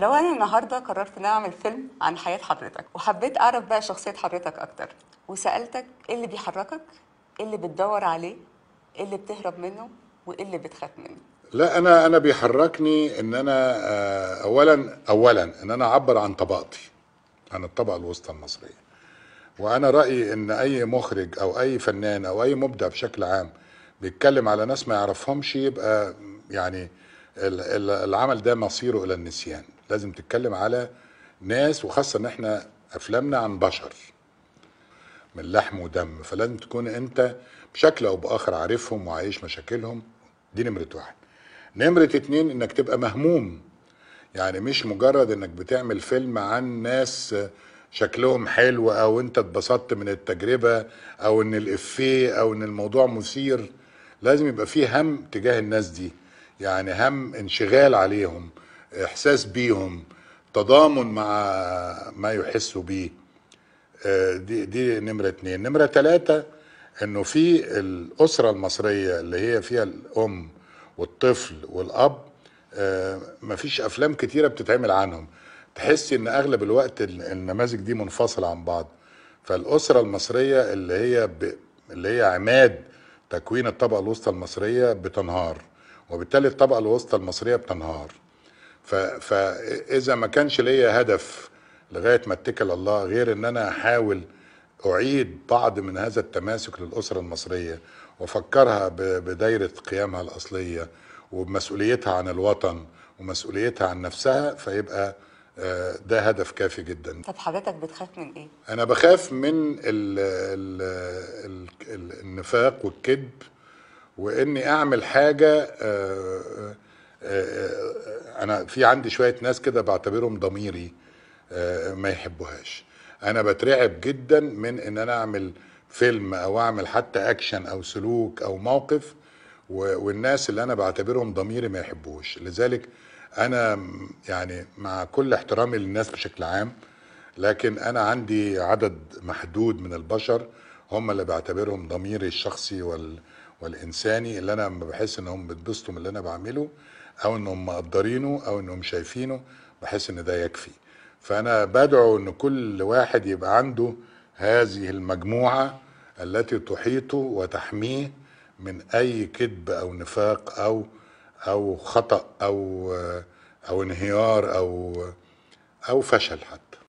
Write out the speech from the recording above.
لو انا النهارده قررت ان انا اعمل فيلم عن حياه حضرتك وحبيت اعرف بقى شخصيه حضرتك اكتر وسالتك ايه اللي بيحركك ايه اللي بتدور عليه ايه اللي بتهرب منه وايه اللي بتخاف منه لا انا انا بيحركني ان انا آه، اولا اولا ان انا اعبر عن طبقتي عن الطبقه الوسطى المصريه وانا رايي ان اي مخرج او اي فنان او اي مبدع بشكل عام بيتكلم على ناس ما يعرفهمش يبقى يعني العمل ده مصيره الى النسيان لازم تتكلم على ناس وخاصه ان احنا افلامنا عن بشر من لحم ودم فلازم تكون انت بشكل او باخر عارفهم وعايش مشاكلهم دي نمره واحد نمره اتنين انك تبقى مهموم يعني مش مجرد انك بتعمل فيلم عن ناس شكلهم حلو او انت اتبسطت من التجربه او ان الافيه او ان الموضوع مثير لازم يبقى فيه هم تجاه الناس دي يعني هم انشغال عليهم احساس بيهم تضامن مع ما يحسوا بيه آه، دي دي نمره اتنين نمره تلاته انه في الاسره المصريه اللي هي فيها الام والطفل والاب آه، مفيش افلام كتيره بتتعمل عنهم تحسي ان اغلب الوقت النماذج دي منفصله عن بعض فالاسره المصريه اللي هي ب... اللي هي عماد تكوين الطبقه الوسطى المصريه بتنهار وبالتالي الطبقه الوسطى المصريه بتنهار فاذا ما كانش ليا هدف لغايه ما اتكل الله غير ان انا احاول اعيد بعض من هذا التماسك للاسره المصريه وافكرها بدايره قيامها الاصليه ومسؤوليتها عن الوطن ومسؤوليتها عن نفسها فيبقى آه، ده هدف كافي جدا طب حضرتك بتخاف من ايه انا بخاف من الـ الـ الـ النفاق والكذب واني اعمل حاجه آه، آه، انا في عندي شويه ناس كده بعتبرهم ضميري آه، ما يحبوهاش انا بترعب جدا من ان انا اعمل فيلم او اعمل حتى اكشن او سلوك او موقف والناس اللي انا بعتبرهم ضميري ما يحبوش لذلك انا يعني مع كل احترامي للناس بشكل عام لكن انا عندي عدد محدود من البشر هم اللي بعتبرهم ضميري الشخصي وال والانساني اللي انا لما بحس انهم بيتبسطوا من اللي انا بعمله او انهم مقدرينه او انهم شايفينه بحس ان ده يكفي فانا بدعو ان كل واحد يبقى عنده هذه المجموعه التي تحيطه وتحميه من اي كذب او نفاق او او خطا او او انهيار او او فشل حتى